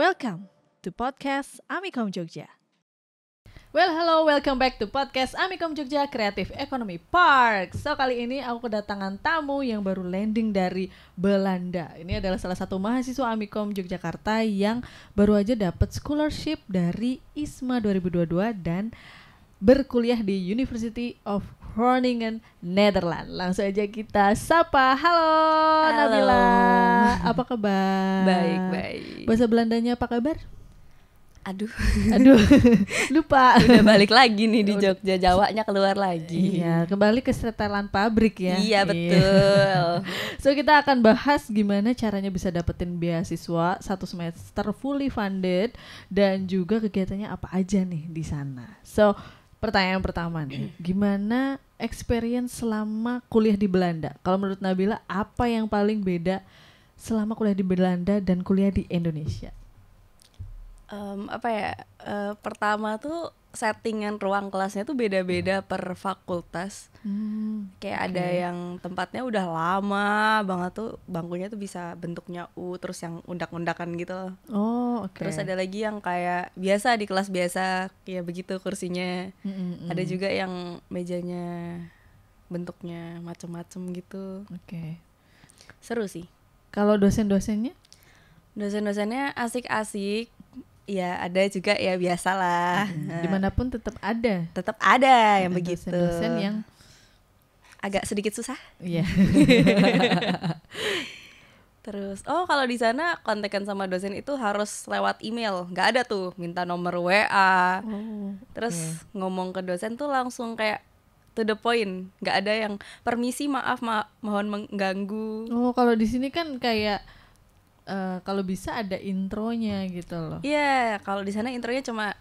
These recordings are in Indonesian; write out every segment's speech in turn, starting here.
Welcome to podcast Amikom Jogja. Well, hello, welcome back to podcast Amikom Jogja Creative Economy Park. So, kali ini aku kedatangan tamu yang baru landing dari Belanda. Ini adalah salah satu mahasiswa Amikom Yogyakarta yang baru aja dapat scholarship dari ISMA 2022 dan berkuliah di University of Groningen, Netherlands. Langsung aja kita sapa. Halo, Halo. Nabila. Apa kabar? Baik, baik. Bahasa Belandanya apa kabar? Aduh, aduh, lupa. Udah balik lagi nih di Jogja, Jawanya keluar lagi. Iya, kembali ke setelan pabrik ya. Iya, iya. betul. so kita akan bahas gimana caranya bisa dapetin beasiswa satu semester fully funded dan juga kegiatannya apa aja nih di sana. So pertanyaan pertama nih, gimana experience selama kuliah di Belanda? Kalau menurut Nabila, apa yang paling beda selama kuliah di Belanda dan kuliah di Indonesia? Um, apa ya? Uh, pertama tuh settingan ruang kelasnya tuh beda-beda per fakultas. Hmm, kayak okay. ada yang tempatnya udah lama banget tuh bangkunya tuh bisa bentuknya U terus yang undak-undakan gitu loh. Oh, Okay. Terus ada lagi yang kayak biasa di kelas biasa kayak begitu kursinya. Hmm, hmm, hmm. Ada juga yang mejanya bentuknya macem-macem gitu. Oke. Okay. Seru sih. Kalau dosen-dosennya? Dosen-dosennya asik-asik Iya ada juga ya biasalah hmm. dimanapun tetap ada tetap ada yang begitu dosen yang agak sedikit susah iya Terus, oh kalau di sana kontekan sama dosen itu harus lewat email, nggak ada tuh minta nomor WA. Oh, Terus yeah. ngomong ke dosen tuh langsung kayak to the point, nggak ada yang permisi maaf ma mohon mengganggu. Oh kalau di sini kan kayak uh, kalau bisa ada intronya gitu loh. Iya, yeah, kalau di sana intronya cuma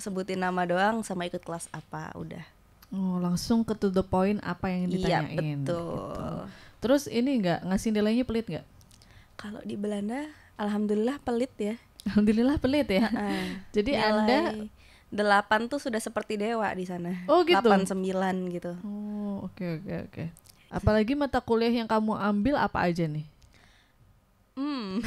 sebutin nama doang sama ikut kelas apa udah. Oh, langsung ke to the point apa yang iya, ditanyain. Iya, betul. Gitu. Terus ini enggak ngasih nilainya pelit enggak? Kalau di Belanda alhamdulillah pelit ya. Alhamdulillah pelit ya. Jadi nilai... Anda delapan tuh sudah seperti dewa di sana. Oh gitu. Delapan sembilan gitu. Oh oke okay, oke okay, oke. Okay. Apalagi mata kuliah yang kamu ambil apa aja nih? Hmm.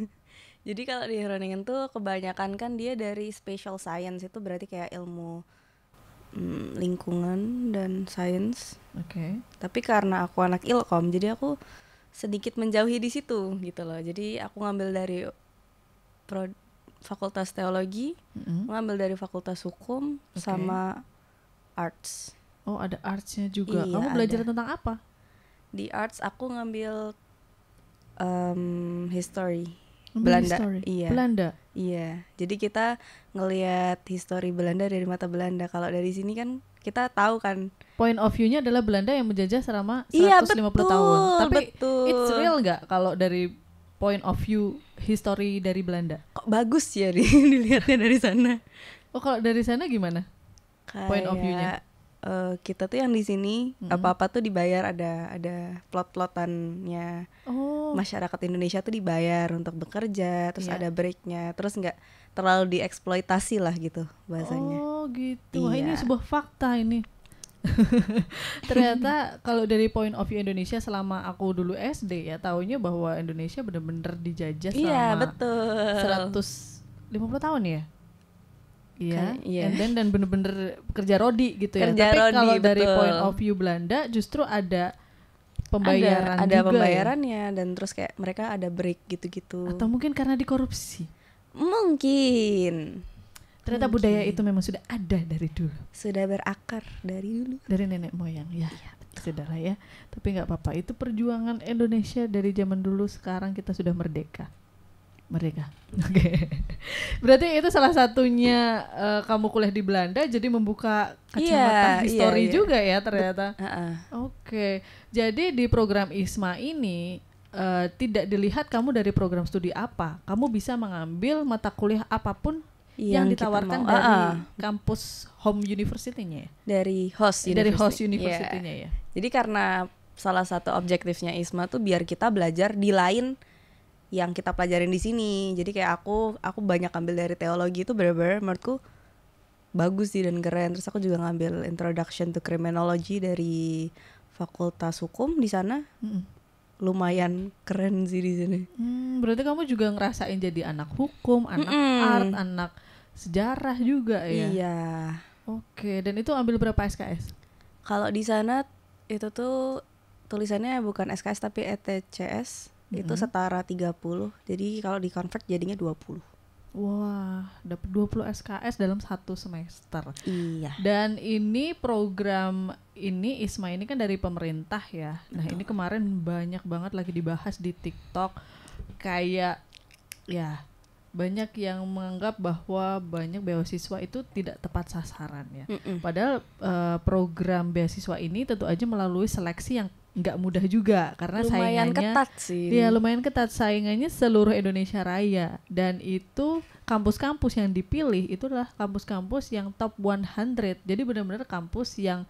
Jadi kalau di Groningen tuh kebanyakan kan dia dari special science itu berarti kayak ilmu mm, lingkungan dan science. Oke. Okay. Tapi karena aku anak ilkom, jadi aku sedikit menjauhi di situ gitu loh. Jadi aku ngambil dari pro fakultas teologi, mm-hmm. ngambil dari fakultas hukum okay. sama arts. Oh, ada artsnya juga. Iya, Kamu belajar ada. tentang apa? Di arts aku ngambil um, history hmm, Belanda. History. Iya. Belanda. Iya. Jadi kita ngelihat history Belanda dari mata Belanda. Kalau dari sini kan kita tahu kan point of view-nya adalah Belanda yang menjajah selama 150 iya, betul, tahun. Tapi betul. it's real nggak kalau dari point of view history dari Belanda? Kok bagus ya dilihatnya dari sana. Oh, kalau dari sana gimana? Kayak point of view-nya? uh, kita tuh yang di sini hmm apa-apa tuh dibayar ada ada plot-plotannya. Oh. Masyarakat Indonesia tuh dibayar untuk bekerja, terus yeah. ada breaknya, terus nggak terlalu dieksploitasi lah gitu bahasanya. Oh gitu. Iya. Wah ini iya. sebuah fakta ini. Ternyata kalau dari point of view Indonesia selama aku dulu SD ya tahunya bahwa Indonesia benar-benar dijajah iya, selama iya, betul. 150 tahun ya? Iya. Yeah. yeah. And then dan bener-bener kerja rodi gitu ya. Kerja Tapi kalau dari betul. point of view Belanda justru ada pembayaran ada, ada juga ya? pembayarannya ya? dan terus kayak mereka ada break gitu-gitu. Atau mungkin karena dikorupsi. Mungkin. Ternyata mungkin. budaya itu memang sudah ada dari dulu. Sudah berakar dari dulu. Dari nenek moyang ya. Iya. Sedara ya. Tapi nggak apa-apa. Itu perjuangan Indonesia dari zaman dulu. Sekarang kita sudah merdeka merdeka. Oke. Okay. Berarti itu salah satunya uh, kamu kuliah di Belanda jadi membuka kacamata yeah, histori iya, yeah, yeah. juga ya ternyata. Uh -uh. Oke. Okay. Jadi di program ISMA ini uh, tidak dilihat kamu dari program studi apa. Kamu bisa mengambil mata kuliah apapun yang, yang ditawarkan dari uh -uh. kampus home university ya? Dari host Dari host iya. university yeah. ya. Jadi karena salah satu objektifnya ISMA tuh biar kita belajar di lain yang kita pelajarin di sini jadi kayak aku aku banyak ambil dari teologi itu bener-bener menurutku bagus sih dan keren terus aku juga ngambil introduction to criminology dari fakultas hukum di sana mm lumayan keren sih di sini. Hmm, berarti kamu juga ngerasain jadi anak hukum, anak -mm. art, anak sejarah juga ya. Iya. Oke, dan itu ambil berapa SKS? Kalau di sana itu tuh tulisannya bukan SKS tapi ETCS hmm itu setara 30. Jadi kalau di convert jadinya 20. Wah, dapat 20 SKS dalam satu semester. Iya. Dan ini program ini ISMA ini kan dari pemerintah ya. Nah, ini kemarin banyak banget lagi dibahas di TikTok kayak ya banyak yang menganggap bahwa banyak beasiswa itu tidak tepat sasaran ya. Mm -mm. Padahal uh, program beasiswa ini tentu aja melalui seleksi yang nggak mudah juga karena lumayan saingannya ketat sih. Ya lumayan ketat saingannya seluruh Indonesia Raya dan itu kampus-kampus yang dipilih itulah kampus-kampus yang top 100. Jadi benar-benar kampus yang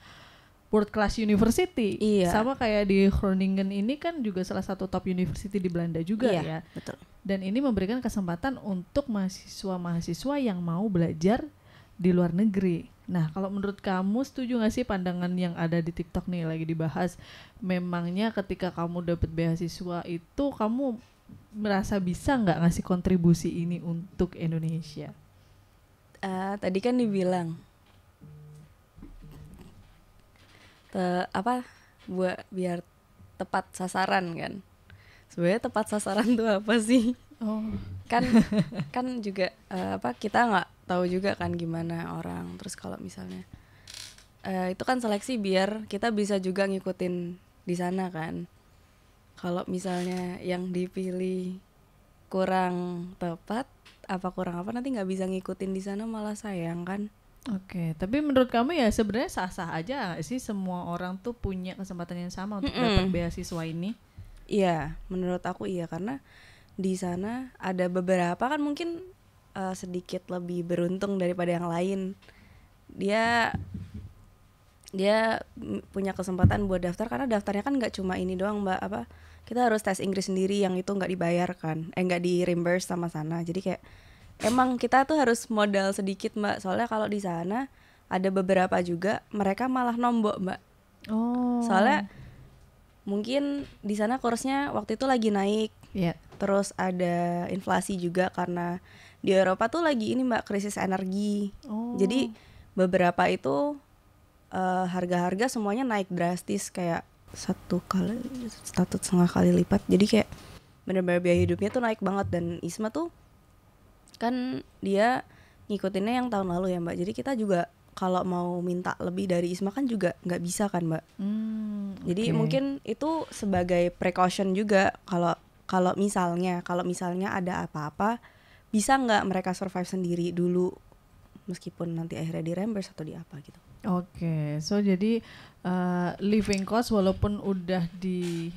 world class university. Iya. Sama kayak di Groningen ini kan juga salah satu top university di Belanda juga iya, ya. betul. Dan ini memberikan kesempatan untuk mahasiswa-mahasiswa yang mau belajar di luar negeri Nah, kalau menurut kamu setuju gak sih pandangan yang ada di TikTok nih lagi dibahas? Memangnya ketika kamu dapat beasiswa itu kamu merasa bisa nggak ngasih kontribusi ini untuk Indonesia? Uh, tadi kan dibilang te, apa buat biar tepat sasaran kan? Sebenarnya tepat sasaran tuh apa sih? Oh, kan kan juga uh, apa kita nggak tahu juga kan gimana orang. Terus kalau misalnya uh, itu kan seleksi biar kita bisa juga ngikutin di sana kan. Kalau misalnya yang dipilih kurang tepat, apa kurang apa nanti nggak bisa ngikutin di sana malah sayang kan. Oke, okay. tapi menurut kamu ya sebenarnya sah-sah aja sih semua orang tuh punya kesempatan yang sama untuk mm -hmm. dapat beasiswa ini? Iya, menurut aku iya karena di sana ada beberapa kan mungkin uh, sedikit lebih beruntung daripada yang lain dia dia punya kesempatan buat daftar karena daftarnya kan nggak cuma ini doang mbak apa kita harus tes Inggris sendiri yang itu nggak dibayarkan eh nggak di reimburse sama sana jadi kayak emang kita tuh harus modal sedikit mbak soalnya kalau di sana ada beberapa juga mereka malah nombok mbak oh. soalnya mungkin di sana kursnya waktu itu lagi naik Yeah. Terus ada inflasi juga karena di Eropa tuh lagi ini mbak krisis energi. Oh. Jadi beberapa itu eh, harga-harga uh, semuanya naik drastis kayak satu kali satu setengah kali lipat. Jadi kayak bener-bener biaya hidupnya tuh naik banget dan Isma tuh kan dia ngikutinnya yang tahun lalu ya mbak. Jadi kita juga kalau mau minta lebih dari Isma kan juga nggak bisa kan mbak. Hmm, okay. Jadi mungkin itu sebagai precaution juga kalau kalau misalnya kalau misalnya ada apa-apa bisa nggak mereka survive sendiri dulu meskipun nanti akhirnya di reimburse atau di apa gitu. Oke, okay. so jadi uh, living cost walaupun udah di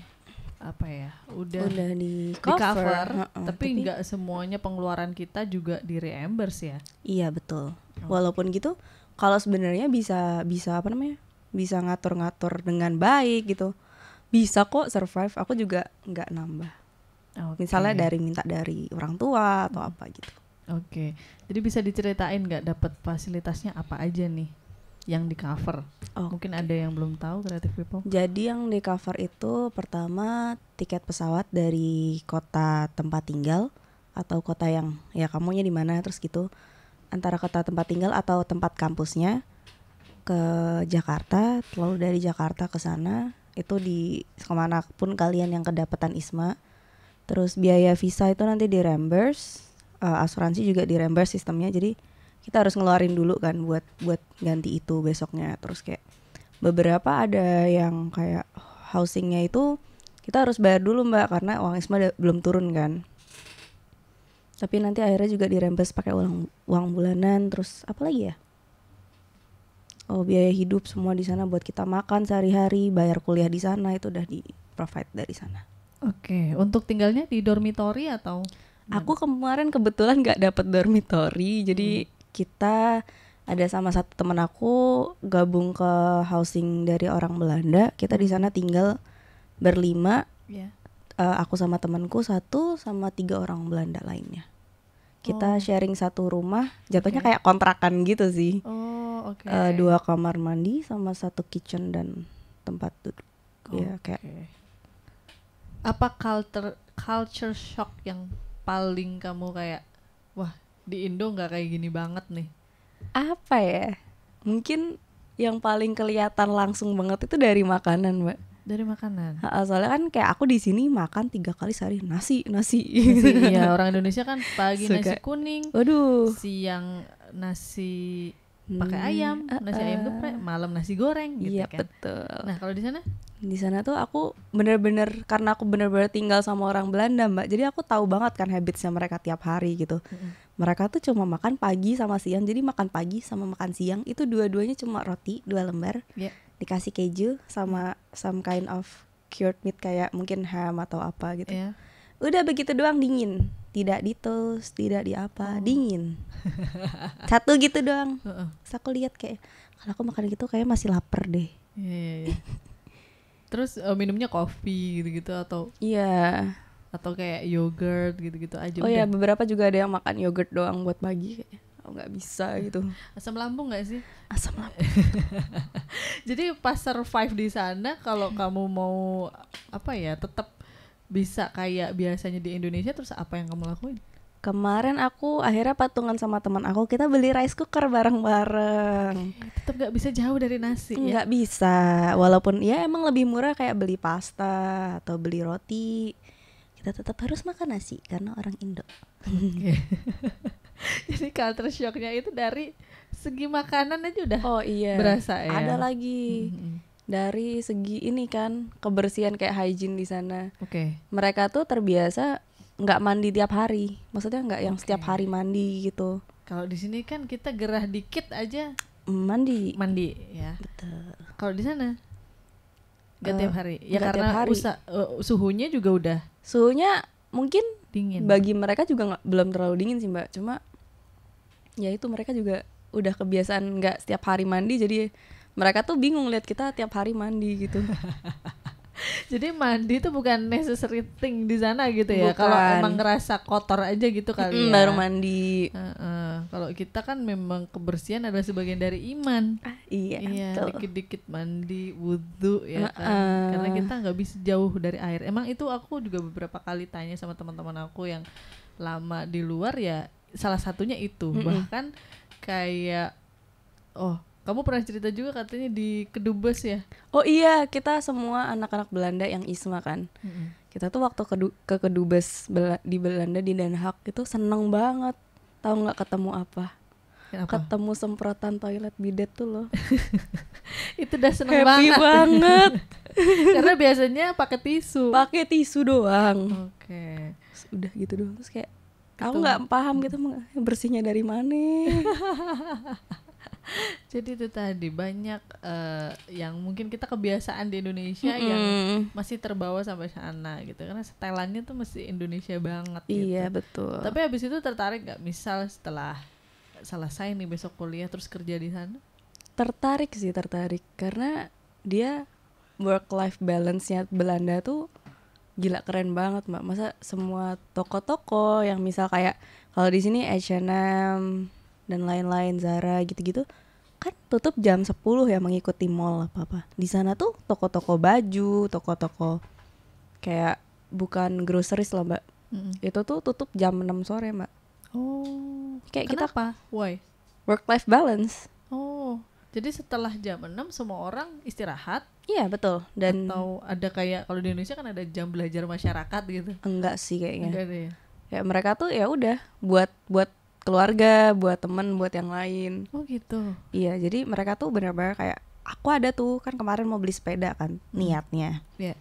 apa ya, udah, udah di cover, di cover uh -uh, tapi nggak semuanya pengeluaran kita juga di reimburse ya? Iya betul. Okay. Walaupun gitu, kalau sebenarnya bisa bisa apa namanya, bisa ngatur-ngatur dengan baik gitu, bisa kok survive. Aku juga nggak nambah. Oh, okay. Misalnya dari minta dari orang tua atau apa gitu. Oke. Okay. Jadi bisa diceritain nggak dapat fasilitasnya apa aja nih yang di cover? Oh. Mungkin ada yang belum tahu Creative People. Jadi yang di cover itu pertama tiket pesawat dari kota tempat tinggal atau kota yang ya kamunya di mana terus gitu antara kota tempat tinggal atau tempat kampusnya ke Jakarta, lalu dari Jakarta ke sana itu di kemana pun kalian yang kedapatan ISMA Terus biaya visa itu nanti di reimburse, uh, asuransi juga di reimburse sistemnya. Jadi kita harus ngeluarin dulu kan buat buat ganti itu besoknya. Terus kayak beberapa ada yang kayak housingnya itu kita harus bayar dulu mbak karena uang Isma belum turun kan. Tapi nanti akhirnya juga di reimburse pakai uang uang bulanan. Terus apa lagi ya? Oh biaya hidup semua di sana buat kita makan sehari-hari, bayar kuliah di sana itu udah di provide dari sana. Oke, untuk tinggalnya di dormitori atau? Aku kemarin kebetulan nggak dapet dormitori, jadi hmm. kita ada sama satu teman aku gabung ke housing dari orang Belanda. Kita di sana tinggal berlima. Yeah. Iya. Uh, aku sama temanku satu sama tiga orang Belanda lainnya. Kita oh. sharing satu rumah, jatuhnya okay. kayak kontrakan gitu sih. Oh, oke. Okay. Uh, eh, dua kamar mandi sama satu kitchen dan tempat duduk. Oh, ya kayak okay apa culture culture shock yang paling kamu kayak wah di Indo nggak kayak gini banget nih apa ya mungkin yang paling kelihatan langsung banget itu dari makanan mbak dari makanan soalnya kan kayak aku di sini makan tiga kali sehari nasi nasi, nasi iya orang Indonesia kan pagi Suka. nasi kuning waduh siang nasi hmm. pakai ayam uh, nasi uh, ayam geprek malam nasi goreng gitu iya, kan betul. nah kalau di sana di sana tuh aku bener-bener karena aku bener-bener tinggal sama orang Belanda mbak jadi aku tahu banget kan habitsnya mereka tiap hari gitu hmm mereka tuh cuma makan pagi sama siang jadi makan pagi sama makan siang itu dua-duanya cuma roti dua lembar yeah. dikasih keju sama some kind of cured meat kayak mungkin ham atau apa gitu yeah. udah begitu doang dingin tidak di toast tidak di apa oh. dingin satu gitu doang uh -uh. terus aku lihat kayak kalau aku makan gitu kayak masih lapar deh yeah, yeah, yeah. terus uh, minumnya kopi gitu-gitu atau iya yeah. atau kayak yogurt gitu-gitu aja oh ya beberapa juga ada yang makan yogurt doang buat pagi kayak oh nggak bisa gitu asam lambung nggak sih asam lambung jadi pas survive di sana kalau kamu mau apa ya tetap bisa kayak biasanya di Indonesia terus apa yang kamu lakuin? Kemarin aku akhirnya patungan sama teman aku kita beli rice cooker bareng-bareng. Eh, tetap nggak bisa jauh dari nasi. Ya? Nggak ya? bisa, walaupun ya emang lebih murah kayak beli pasta atau beli roti. Kita tetap harus makan nasi karena orang Indo. Okay. Jadi culture shocknya itu dari segi makanan aja udah. Oh iya. Berasa ya. Ada lagi. Mm -hmm dari segi ini kan kebersihan kayak hygiene di sana. Oke. Okay. Mereka tuh terbiasa nggak mandi tiap hari, maksudnya nggak yang okay. setiap hari mandi gitu. Kalau di sini kan kita gerah dikit aja mandi. Mandi ya. Betul. Kalau di sana nggak uh, tiap hari. Ya karena tiap hari. Usa, uh, suhunya juga udah. Suhunya mungkin dingin. Bagi mereka juga gak, belum terlalu dingin sih mbak. Cuma ya itu mereka juga udah kebiasaan nggak setiap hari mandi jadi mereka tuh bingung lihat kita tiap hari mandi gitu Jadi mandi itu bukan necessary thing di sana gitu ya. Kalau emang ngerasa kotor aja gitu kali mm, ya. Baru mandi. Uh, uh. Kalau kita kan memang kebersihan adalah sebagian dari iman. Ah, iya. Iya. Dikit-dikit mandi, wudhu ya uh, kan. Karena kita nggak bisa jauh dari air. Emang itu aku juga beberapa kali tanya sama teman-teman aku yang lama di luar ya. Salah satunya itu. Mm -mm. Bahkan kayak oh kamu pernah cerita juga katanya di kedubes ya? Oh iya, kita semua anak-anak Belanda yang ISMA kan. Mm -hmm. Kita tuh waktu ke, ke kedubes Bel di Belanda di Den Haag itu seneng banget. Tahu nggak ketemu apa? Kenapa? Ketemu semprotan toilet bidet tuh loh. itu udah seneng Happy banget. banget. Karena biasanya pakai tisu. Pakai tisu doang. Oke. Okay. gitu doang terus kayak kamu nggak paham gitu bersihnya dari mana. Jadi itu tadi banyak uh, yang mungkin kita kebiasaan di Indonesia mm -hmm. yang masih terbawa sampai sana gitu karena setelannya tuh mesti Indonesia banget. Iya gitu. betul. Tapi habis itu tertarik nggak misal setelah selesai nih besok kuliah terus kerja di sana? Tertarik sih tertarik karena dia work life balance-nya Belanda tuh gila keren banget mbak. Masa semua toko-toko yang misal kayak kalau di sini H&M dan lain-lain Zara gitu-gitu kan tutup jam 10 ya mengikuti mall apa apa di sana tuh toko-toko baju toko-toko kayak bukan groceries lah mbak mm-hmm. itu tuh tutup jam 6 sore mbak oh kayak kita apa why work life balance oh jadi setelah jam 6 semua orang istirahat. Iya, betul. Dan atau ada kayak kalau di Indonesia kan ada jam belajar masyarakat gitu. Enggak sih kayaknya. Enggak ada ya. Kayak mereka tuh ya udah buat buat keluarga, buat temen, buat yang lain. Oh gitu. Iya, jadi mereka tuh benar-benar kayak aku ada tuh kan kemarin mau beli sepeda kan hmm. niatnya. Yeah.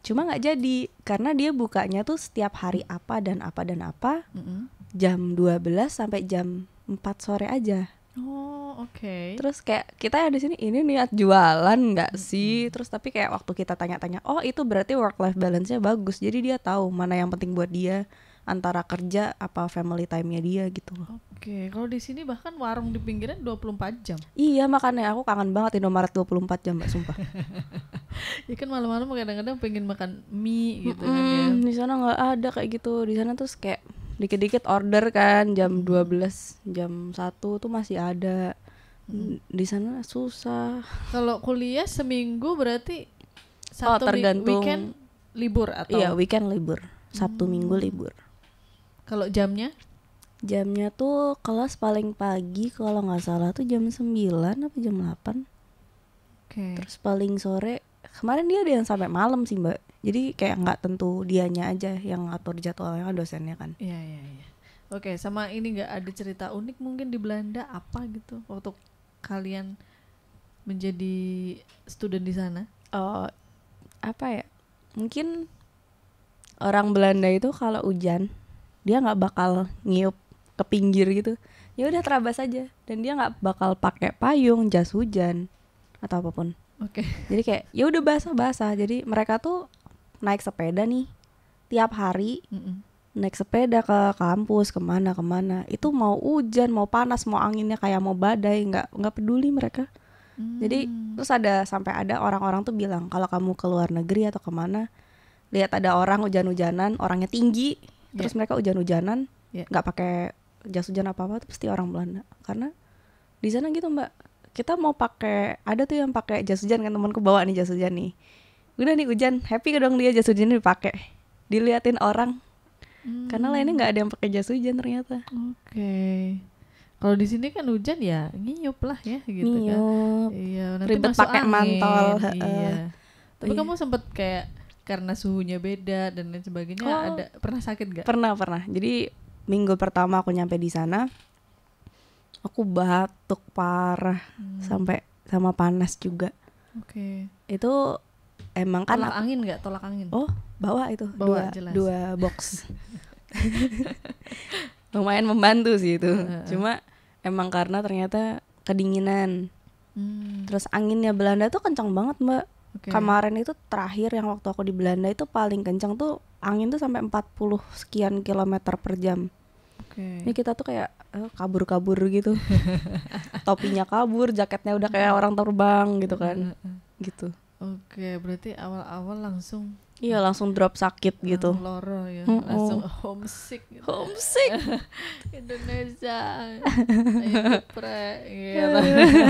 Cuma nggak jadi karena dia bukanya tuh setiap hari apa dan apa dan apa. Mm -hmm. Jam 12 sampai jam 4 sore aja. Oh, oke. Okay. Terus kayak kita di sini ini niat jualan nggak sih? Hmm. Terus tapi kayak waktu kita tanya-tanya, oh itu berarti work life balance-nya bagus. Jadi dia tahu mana yang penting buat dia, antara kerja apa family time-nya dia gitu loh. Oke, kalau di sini bahkan warung di pinggiran 24 jam. Iya, makanya aku kangen banget Indomaret 24 jam, Mbak, sumpah. ya kan malam-malam kadang-kadang pengen makan mie gitu mm -hmm, kan ya. Di sana nggak ada kayak gitu. Di sana tuh kayak dikit-dikit order kan jam 12, jam 1 tuh masih ada. Hmm. Di sana susah. Kalau kuliah seminggu berarti oh, satu oh, tergantung weekend libur atau Iya, weekend libur. Sabtu hmm. Minggu libur. Kalau jamnya? Jamnya tuh kelas paling pagi kalau nggak salah tuh jam 9 apa jam 8. Oke. Okay. Terus paling sore kemarin dia ada yang sampai malam sih, Mbak. Jadi kayak nggak tentu dianya aja yang ngatur jadwalnya kan dosennya kan. Iya, iya, iya. Oke, okay, sama ini nggak ada cerita unik mungkin di Belanda apa gitu waktu kalian menjadi student di sana? Oh, apa ya? Mungkin orang Belanda itu kalau hujan dia nggak bakal ngiup ke pinggir gitu ya udah terabas aja dan dia nggak bakal pakai payung jas hujan atau apapun oke okay. jadi kayak ya udah basah basah jadi mereka tuh naik sepeda nih tiap hari mm -mm. naik sepeda ke kampus kemana kemana itu mau hujan mau panas mau anginnya kayak mau badai nggak nggak peduli mereka mm. jadi hmm. terus ada sampai ada orang-orang tuh bilang kalau kamu ke luar negeri atau kemana lihat ada orang hujan-hujanan orangnya tinggi terus yeah. mereka hujan-hujanan iya. nggak yeah. pakai jas hujan apa apa itu pasti orang Belanda karena di sana gitu mbak kita mau pakai ada tuh yang pakai jas hujan kan temanku bawa nih jas hujan nih udah nih hujan happy dong dia jas hujan ini dipakai diliatin orang hmm. karena lainnya nggak ada yang pakai jas hujan ternyata oke okay. kalau di sini kan hujan ya nyiup lah ya gitu ya kan iya nanti ribet pakai mantel iya. Uh, tapi iya. kamu sempet kayak karena suhunya beda dan lain sebagainya oh. ada pernah sakit gak? Pernah pernah. Jadi minggu pertama aku nyampe di sana aku batuk parah hmm. sampai sama panas juga. Oke. Okay. Itu emang kan tolak angin nggak tolak angin? Oh bawa itu bawa, dua jelas. dua box. Lumayan membantu sih itu. Uh, Cuma emang karena ternyata kedinginan. Hmm. Terus anginnya Belanda tuh kencang banget mbak. Okay. Kemarin itu terakhir yang waktu aku di Belanda itu paling kencang tuh angin tuh sampai 40 sekian kilometer per jam. Okay. Ini kita tuh kayak eh, kabur-kabur eh, gitu. Topinya kabur, jaketnya udah kayak orang terbang gitu kan. Gitu. Oke, okay, berarti awal-awal langsung Iya langsung drop sakit gitu. Loro ya, langsung homesick. Gitu. Homesick. Indonesia. gitu.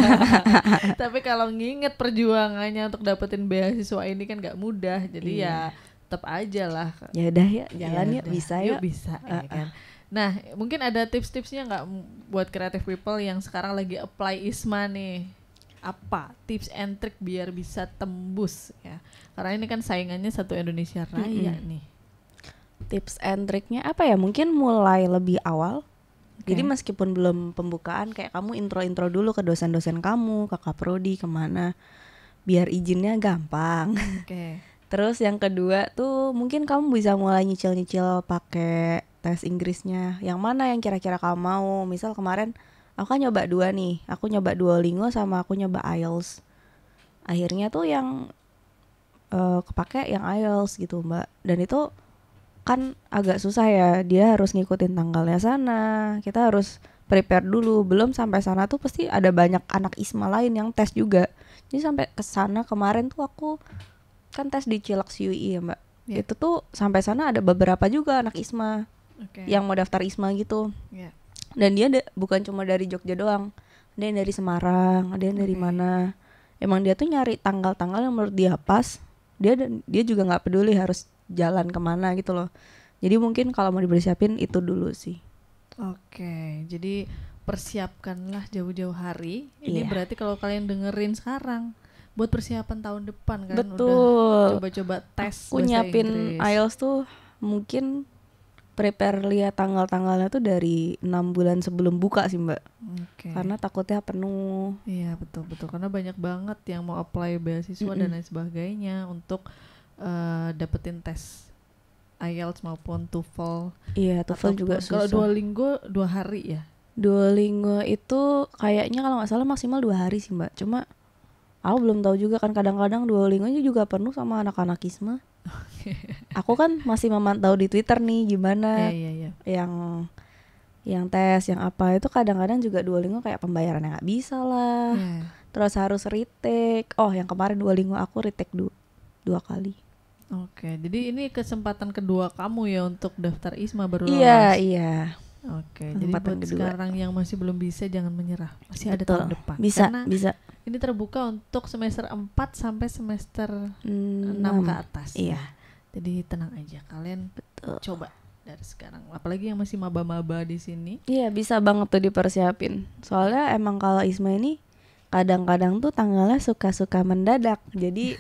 Tapi kalau nginget perjuangannya untuk dapetin beasiswa ini kan gak mudah. Jadi iya. ya tetap aja lah. Ya udah ya, ya jalan ya, bisa ya. bisa. Uh -uh. kan? Nah, mungkin ada tips-tipsnya nggak buat creative people yang sekarang lagi apply ISMA nih? apa tips and trick biar bisa tembus ya karena ini kan saingannya satu Indonesia Raya mm -hmm. nih tips and triknya apa ya mungkin mulai lebih awal okay. jadi meskipun belum pembukaan kayak kamu intro-intro dulu ke dosen-dosen kamu kakak prodi kemana biar izinnya gampang okay. terus yang kedua tuh mungkin kamu bisa mulai nyicil-nyicil pakai tes Inggrisnya yang mana yang kira-kira kamu mau misal kemarin aku kan nyoba dua nih aku nyoba dua Duolingo sama aku nyoba IELTS akhirnya tuh yang uh, kepake yang IELTS gitu mbak dan itu kan agak susah ya dia harus ngikutin tanggalnya sana kita harus prepare dulu belum sampai sana tuh pasti ada banyak anak Isma lain yang tes juga jadi sampai ke sana kemarin tuh aku kan tes di Cilaks UI ya mbak yeah. itu tuh sampai sana ada beberapa juga anak Isma okay. yang mau daftar Isma gitu yeah dan dia bukan cuma dari Jogja doang ada yang dari Semarang ada yang dari mana emang dia tuh nyari tanggal-tanggal yang menurut dia pas dia dia juga nggak peduli harus jalan kemana gitu loh jadi mungkin kalau mau dipersiapin itu dulu sih oke jadi persiapkanlah jauh-jauh hari ini yeah. berarti kalau kalian dengerin sekarang buat persiapan tahun depan kan betul coba-coba tes aku nyiapin Inggris. IELTS tuh mungkin prepare lihat tanggal-tanggalnya tuh dari enam bulan sebelum buka sih mbak okay. karena takutnya penuh iya betul betul karena banyak banget yang mau apply beasiswa mm -mm. dan lain sebagainya untuk uh, dapetin tes IELTS maupun TOEFL iya TOEFL juga susah kalau dua linggo dua hari ya Dua linggo itu kayaknya kalau nggak salah maksimal dua hari sih mbak cuma aku belum tahu juga kan kadang-kadang dua Duolingo juga penuh sama anak-anak Isma aku kan masih memantau di Twitter nih gimana yeah, yeah, yeah. yang yang tes yang apa itu kadang-kadang juga dua Duolingo kayak pembayarannya nggak bisa lah yeah. terus harus retake oh yang kemarin dua Duolingo aku retake du dua kali oke okay, jadi ini kesempatan kedua kamu ya untuk daftar ISMA baru iya yeah, iya yeah. Oke, jadi buat sekarang yang masih belum bisa jangan menyerah. Masih ada tahun depan. Bisa, Karena bisa. Ini terbuka untuk semester 4 sampai semester hmm, 6 ke atas. Iya. Jadi tenang aja kalian Betul. coba dari sekarang. Apalagi yang masih maba-maba di sini. Iya, bisa banget tuh dipersiapin. Soalnya emang kalau Isma ini kadang-kadang tuh tanggalnya suka-suka mendadak jadi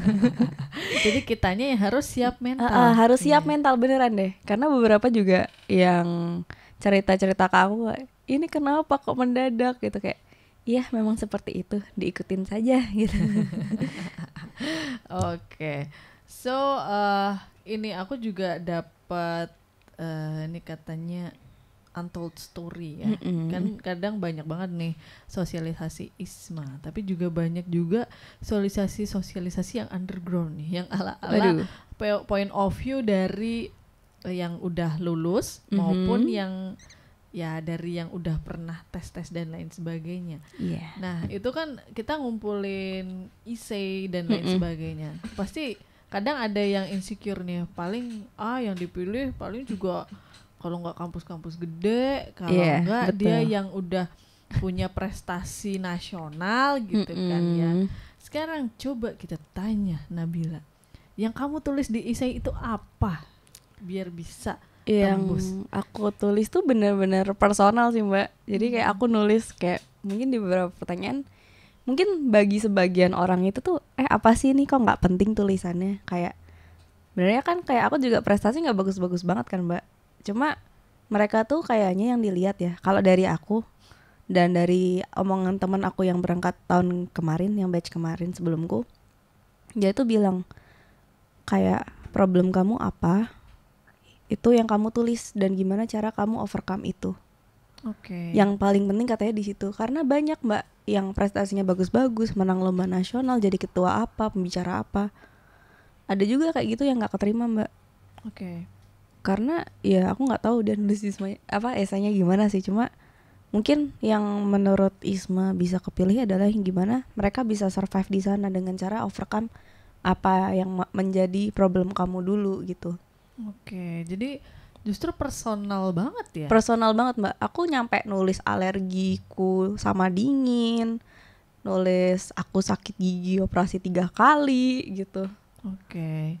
jadi kitanya yang harus siap mental uh, uh, harus siap yeah. mental beneran deh karena beberapa juga yang cerita-cerita ke aku ini kenapa kok mendadak gitu kayak iya memang seperti itu diikutin saja gitu oke okay. so uh, ini aku juga dapat uh, ini katanya untold story ya. Mm-hmm. Kan kadang banyak banget nih sosialisasi ISMA, tapi juga banyak juga sosialisasi-sosialisasi yang underground nih, yang ala-ala Aduh. point of view dari yang udah lulus mm-hmm. maupun yang ya dari yang udah pernah tes-tes dan lain sebagainya. Yeah. Nah, itu kan kita ngumpulin isei dan lain mm -hmm. sebagainya. Pasti kadang ada yang insecure nih, paling ah yang dipilih paling juga kalau nggak kampus-kampus gede kalau yeah, nggak dia yang udah punya prestasi nasional gitu mm -hmm. kan ya sekarang coba kita tanya Nabila yang kamu tulis di isai itu apa biar bisa yang tembus. aku tulis tuh bener-bener personal sih mbak jadi kayak aku nulis kayak mungkin di beberapa pertanyaan mungkin bagi sebagian orang itu tuh eh apa sih ini kok nggak penting tulisannya kayak sebenarnya kan kayak aku juga prestasi nggak bagus-bagus banget kan mbak cuma mereka tuh kayaknya yang dilihat ya kalau dari aku dan dari omongan teman aku yang berangkat tahun kemarin yang batch kemarin sebelumku dia tuh bilang kayak problem kamu apa itu yang kamu tulis dan gimana cara kamu overcome itu Oke. Okay. Yang paling penting katanya di situ karena banyak mbak yang prestasinya bagus-bagus, menang lomba nasional, jadi ketua apa, pembicara apa. Ada juga kayak gitu yang nggak keterima mbak. Oke. Okay karena ya aku nggak tahu dia nulis isma apa esainya gimana sih cuma mungkin yang menurut Isma bisa kepilih adalah yang gimana mereka bisa survive di sana dengan cara overcome apa yang menjadi problem kamu dulu gitu. Oke, jadi justru personal banget ya. Personal banget, Mbak. Aku nyampe nulis alergiku sama dingin, nulis aku sakit gigi operasi tiga kali gitu. Oke.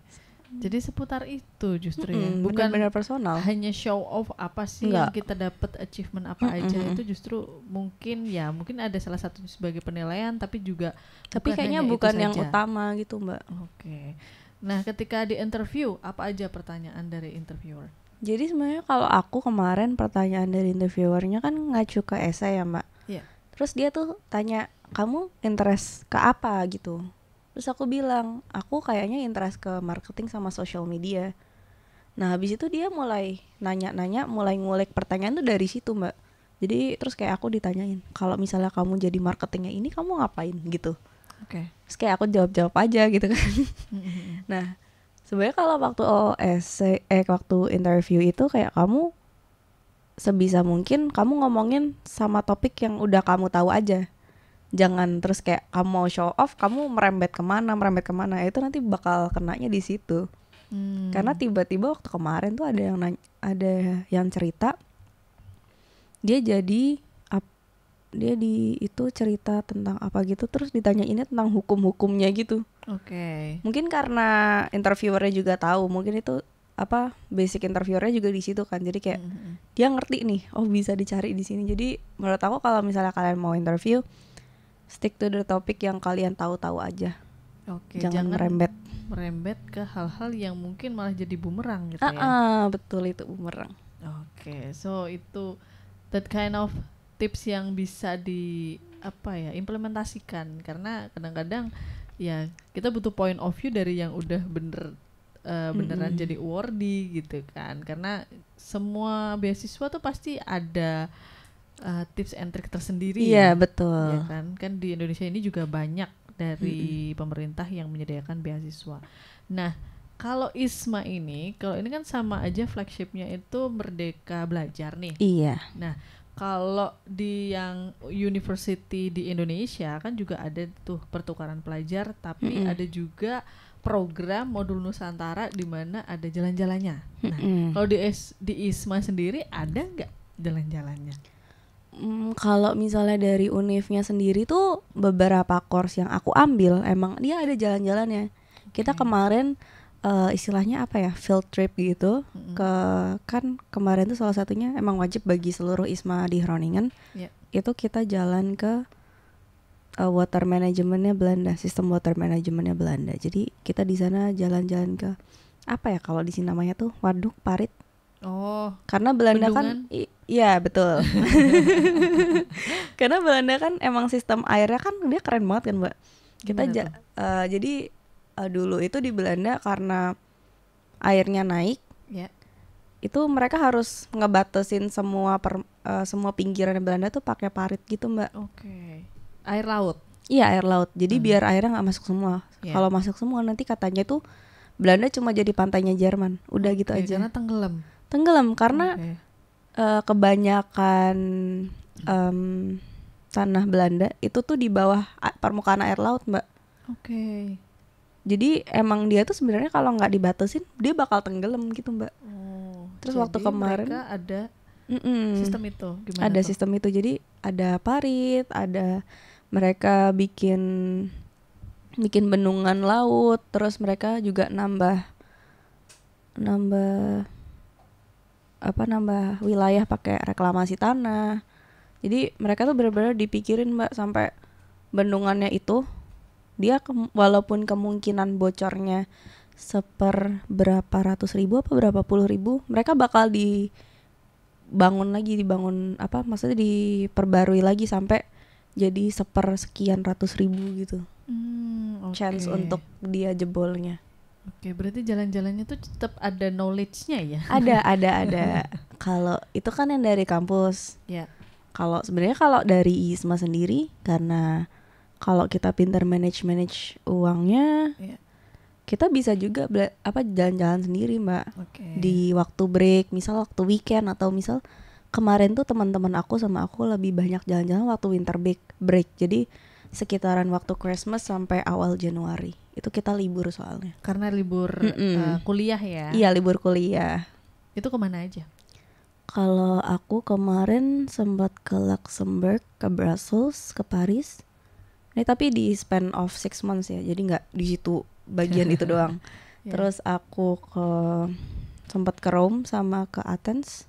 Jadi seputar itu justru -hmm, ya, bukan benar personal. Hanya show off apa sih Enggak. yang kita dapat achievement apa -hmm. aja itu justru mungkin ya mungkin ada salah satu sebagai penilaian tapi juga tapi bukan kayaknya bukan yang saja. utama gitu mbak. Oke. Okay. Nah ketika di interview apa aja pertanyaan dari interviewer? Jadi sebenarnya kalau aku kemarin pertanyaan dari interviewernya kan ngacu ke esai ya mbak. Yeah. Terus dia tuh tanya kamu interest ke apa gitu terus aku bilang aku kayaknya interest ke marketing sama social media nah habis itu dia mulai nanya-nanya mulai ngulek pertanyaan tuh dari situ mbak jadi terus kayak aku ditanyain kalau misalnya kamu jadi marketingnya ini kamu ngapain gitu oke okay. terus kayak aku jawab-jawab aja gitu kan mm-hmm. nah sebenarnya kalau waktu OS eh waktu interview itu kayak kamu sebisa mungkin kamu ngomongin sama topik yang udah kamu tahu aja jangan terus kayak kamu mau show off kamu merembet kemana merembet kemana itu nanti bakal kenanya di situ hmm. karena tiba-tiba waktu kemarin tuh ada yang nanya, ada yang cerita dia jadi dia di itu cerita tentang apa gitu terus ditanya ini tentang hukum-hukumnya gitu oke okay. mungkin karena interviewernya juga tahu mungkin itu apa basic interviewernya juga di situ kan jadi kayak mm -hmm. dia ngerti nih oh bisa dicari di sini jadi menurut aku kalau misalnya kalian mau interview stick to the topic yang kalian tahu-tahu aja. Oke, jangan, jangan merembet. Merembet ke hal-hal yang mungkin malah jadi bumerang gitu uh-uh, ya. Ah, ah, betul itu bumerang. Oke, so itu that kind of tips yang bisa di apa ya, implementasikan karena kadang-kadang ya kita butuh point of view dari yang udah bener uh, beneran mm -hmm. jadi awardee gitu kan. Karena semua beasiswa tuh pasti ada uh, tips and trick tersendiri. Iya, betul. Ya kan? Kan di Indonesia ini juga banyak dari hmm. pemerintah yang menyediakan beasiswa. Nah, kalau ISMA ini, kalau ini kan sama aja flagshipnya itu Merdeka Belajar nih. Iya. Nah, kalau di yang university di Indonesia kan juga ada tuh pertukaran pelajar, tapi mm -hmm. ada juga program modul Nusantara di mana ada jalan-jalannya. Nah, mm -hmm. kalau di, di ISMA sendiri ada nggak jalan-jalannya? Hmm, kalau misalnya dari unifnya sendiri tuh beberapa course yang aku ambil emang dia ada jalan-jalannya. Okay. Kita kemarin uh, istilahnya apa ya field trip gitu mm-hmm. ke kan kemarin tuh salah satunya emang wajib bagi seluruh isma di Groningen yeah. itu kita jalan ke uh, water managementnya Belanda sistem water managementnya Belanda jadi kita di sana jalan-jalan ke apa ya kalau di sini namanya tuh waduk parit Oh. Karena Belanda kan bendungan. kan iya betul. Karena Belanda kan emang sistem airnya kan dia keren banget kan, Mbak. Kita ja, uh, jadi uh, dulu itu di Belanda karena airnya naik, Ya. Itu mereka harus ngebatasin semua per, uh, semua pinggiran Belanda tuh pakai parit gitu, Mbak. Oke. Okay. Air laut. Iya, air laut. Jadi hmm. biar airnya nggak masuk semua. Ya. Kalau masuk semua nanti katanya tuh Belanda cuma jadi pantainya Jerman. Udah gitu aja. Karena tenggelam tenggelam karena okay. uh, eh, kebanyakan um, tanah Belanda itu tuh di bawah permukaan air laut mbak. Oke. Okay. Jadi emang dia tuh sebenarnya kalau nggak dibatasin dia bakal tenggelam gitu mbak. Oh, Terus jadi waktu kemarin mereka ada mm -mm, sistem itu gimana? Ada tuh? sistem itu jadi ada parit, ada mereka bikin bikin bendungan laut terus mereka juga nambah nambah apa nambah wilayah pakai reklamasi tanah jadi mereka tuh benar-benar dipikirin mbak sampai bendungannya itu dia ke, walaupun kemungkinan bocornya seper berapa ratus ribu apa berapa puluh ribu mereka bakal dibangun lagi dibangun apa maksudnya diperbarui lagi sampai jadi seper sekian ratus ribu gitu hmm, okay. chance untuk dia jebolnya Oke, berarti jalan-jalannya tuh tetap ada knowledge-nya ya? Ada, ada, ada. kalau itu kan yang dari kampus. Ya. Kalau sebenarnya kalau dari ISMA sendiri karena kalau kita pinter manage manage uangnya, ya. kita bisa juga bela- apa jalan-jalan sendiri, Mbak. Okay. Di waktu break, misal waktu weekend atau misal kemarin tuh teman-teman aku sama aku lebih banyak jalan-jalan waktu winter break. break. Jadi sekitaran waktu Christmas sampai awal Januari. Itu kita libur soalnya. Karena libur mm -mm. Uh, kuliah ya. Iya, libur kuliah. Itu kemana aja? Kalau aku kemarin sempat ke Luxembourg, ke Brussels, ke Paris. Ini eh, tapi di span of six months ya, jadi nggak di situ bagian itu doang. Yeah. Terus aku ke sempat ke Rome sama ke Athens.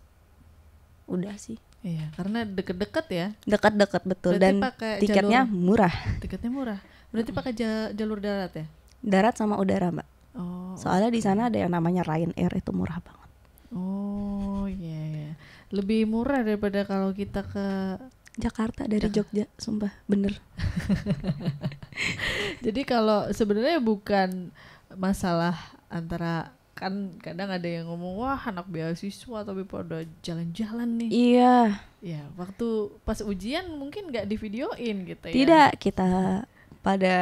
Udah sih. Iya, karena deket-deket ya. Deket-deket betul Berarti dan tiketnya jalur, murah. Tiketnya murah. Berarti pakai jalur darat ya? Darat sama udara, Mbak. Oh. Soalnya di sana ada yang namanya Ryanair itu murah banget. Oh, iya yeah, Lebih murah daripada kalau kita ke Jakarta dari Jogja, sumpah, bener. Jadi kalau sebenarnya bukan masalah antara kan kadang ada yang ngomong wah anak beasiswa tapi pada jalan-jalan nih iya ya waktu pas ujian mungkin nggak di videoin gitu tidak, ya tidak kita pada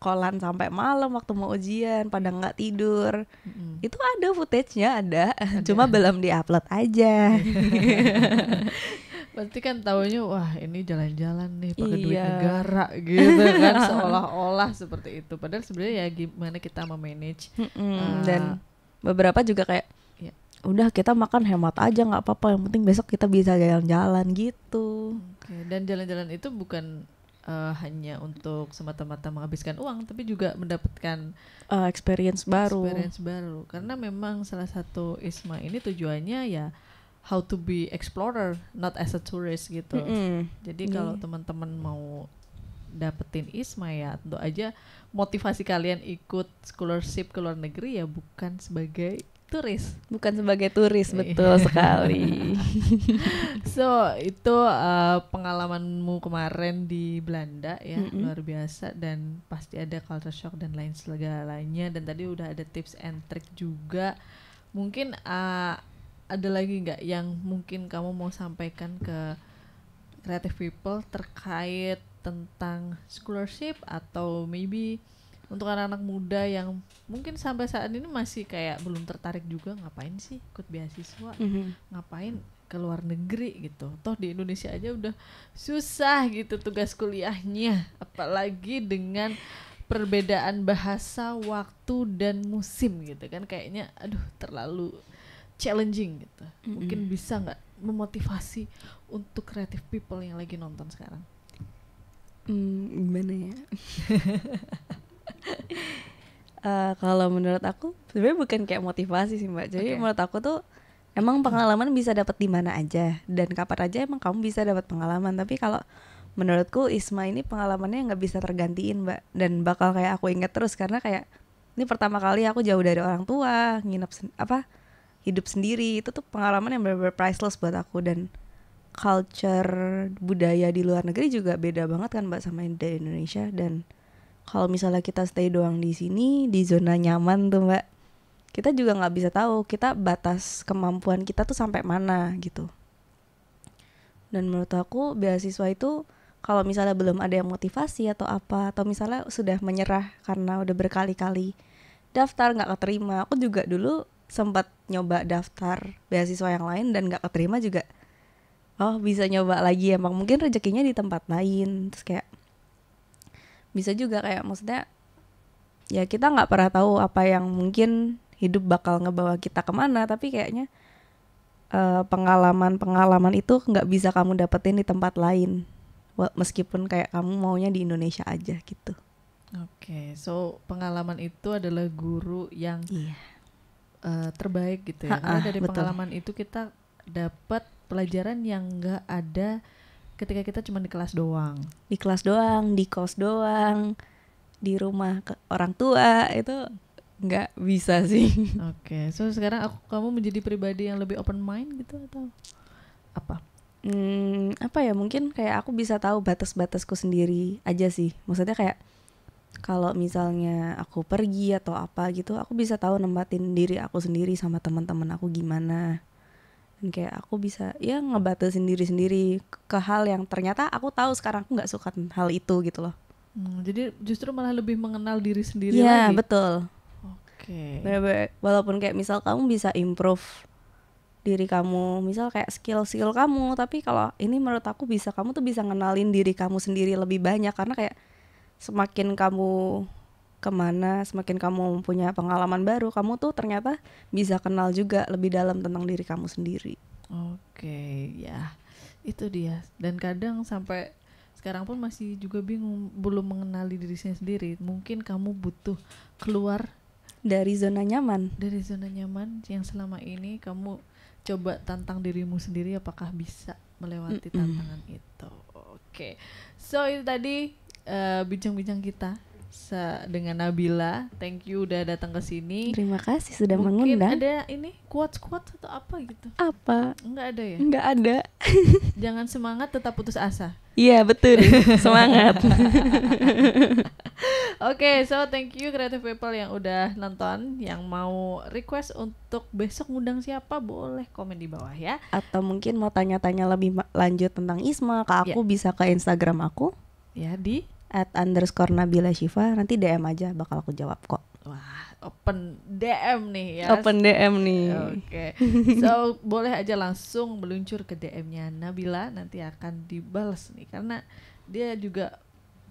kolan sampai malam waktu mau ujian pada nggak tidur mm-hmm. itu ada footage-nya ada, ada. cuma belum diupload aja Berarti kan tahunya wah ini jalan-jalan nih pakai iya. duit negara gitu kan seolah-olah seperti itu. Padahal sebenarnya ya gimana kita memanage mm -mm. Uh, dan beberapa juga kayak ya. udah kita makan hemat aja nggak apa-apa yang penting besok kita bisa jalan-jalan gitu. Okay. Dan jalan-jalan itu bukan uh, hanya untuk semata-mata menghabiskan uang tapi juga mendapatkan uh, experience baru. Experience baru karena memang salah satu ISMA ini tujuannya ya how to be explorer not as a tourist gitu mm -hmm. jadi kalau iya. teman-teman mau dapetin ISMA ya tentu aja motivasi kalian ikut scholarship ke luar negeri ya bukan sebagai turis bukan sebagai turis iya. betul sekali so itu uh, pengalamanmu kemarin di Belanda ya mm -hmm. luar biasa dan pasti ada culture shock dan lain segalanya dan tadi udah ada tips and trick juga mungkin uh, ada lagi nggak yang mungkin kamu mau sampaikan ke creative people terkait tentang scholarship atau maybe untuk anak-anak muda yang mungkin sampai saat ini masih kayak belum tertarik juga ngapain sih ikut beasiswa mm-hmm. ngapain ke luar negeri gitu toh di Indonesia aja udah susah gitu tugas kuliahnya apalagi dengan perbedaan bahasa waktu dan musim gitu kan kayaknya aduh terlalu challenging gitu. Mm-hmm. Mungkin bisa nggak memotivasi untuk creative people yang lagi nonton sekarang? Hmm, gimana ya? uh, kalau menurut aku sebenarnya bukan kayak motivasi sih mbak. Jadi okay. menurut aku tuh emang pengalaman bisa dapat di mana aja dan kapan aja emang kamu bisa dapat pengalaman. Tapi kalau menurutku Isma ini pengalamannya nggak bisa tergantiin mbak dan bakal kayak aku ingat terus karena kayak ini pertama kali aku jauh dari orang tua nginep apa hidup sendiri itu tuh pengalaman yang benar-benar priceless buat aku dan culture budaya di luar negeri juga beda banget kan mbak sama di Indonesia dan kalau misalnya kita stay doang di sini di zona nyaman tuh mbak kita juga nggak bisa tahu kita batas kemampuan kita tuh sampai mana gitu dan menurut aku beasiswa itu kalau misalnya belum ada yang motivasi atau apa atau misalnya sudah menyerah karena udah berkali-kali daftar nggak keterima aku juga dulu sempat nyoba daftar beasiswa yang lain dan nggak keterima juga oh bisa nyoba lagi emang mungkin rezekinya di tempat lain terus kayak bisa juga kayak maksudnya ya kita nggak pernah tahu apa yang mungkin hidup bakal ngebawa kita kemana tapi kayaknya eh, pengalaman pengalaman itu nggak bisa kamu dapetin di tempat lain meskipun kayak kamu maunya di Indonesia aja gitu oke okay, so pengalaman itu adalah guru yang yeah uh, terbaik gitu ya. Karena dari betul. pengalaman itu kita dapat pelajaran yang nggak ada ketika kita cuma di kelas doang. Di kelas doang, di kos doang, di rumah ke orang tua itu nggak bisa sih. Oke, okay. so sekarang aku kamu menjadi pribadi yang lebih open mind gitu atau apa? Hmm, apa ya mungkin kayak aku bisa tahu batas-batasku sendiri aja sih. Maksudnya kayak kalau misalnya aku pergi atau apa gitu aku bisa tahu nempatin diri aku sendiri sama teman-teman aku gimana dan kayak aku bisa ya ngebatas sendiri sendiri ke hal yang ternyata aku tahu sekarang aku nggak suka hal itu gitu loh hmm, jadi justru malah lebih mengenal diri sendiri ya lagi. betul Oke. Okay. Walaupun kayak misal kamu bisa improve diri kamu, misal kayak skill-skill kamu, tapi kalau ini menurut aku bisa kamu tuh bisa ngenalin diri kamu sendiri lebih banyak karena kayak semakin kamu kemana semakin kamu punya pengalaman baru kamu tuh ternyata bisa kenal juga lebih dalam tentang diri kamu sendiri oke okay, ya itu dia dan kadang sampai sekarang pun masih juga bingung belum mengenali saya sendiri mungkin kamu butuh keluar dari zona nyaman dari zona nyaman yang selama ini kamu coba tantang dirimu sendiri apakah bisa melewati mm -mm. tantangan itu oke okay. so itu tadi Eh, bincang-bincang uh, bincang kita dengan Nabila. Thank you udah datang ke sini. Terima kasih sudah Mungkin mengundang. ada ini kuat-kuat atau apa gitu? Apa? Enggak ada ya? Enggak ada. Jangan semangat tetap putus asa. Iya betul. semangat. Oke, okay, so thank you creative people yang udah nonton, yang mau request untuk besok ngundang siapa boleh komen di bawah ya. Atau mungkin mau tanya-tanya lebih lanjut tentang Isma ke ya. aku yeah. bisa ke Instagram aku. Ya di at underscore Nabila Shiva nanti DM aja bakal aku jawab kok. Wah, open DM nih ya. Open DM nih. Oke. Okay. So, boleh aja langsung meluncur ke DM-nya Nabila nanti akan dibalas nih karena dia juga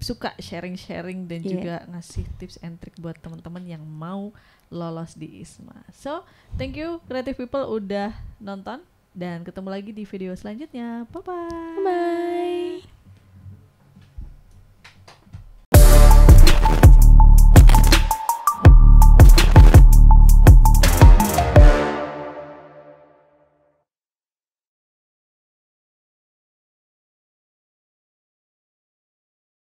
suka sharing-sharing dan yeah. juga ngasih tips and trick buat teman-teman yang mau lolos di ISMA. So, thank you creative people udah nonton dan ketemu lagi di video selanjutnya. Bye-bye. bye bye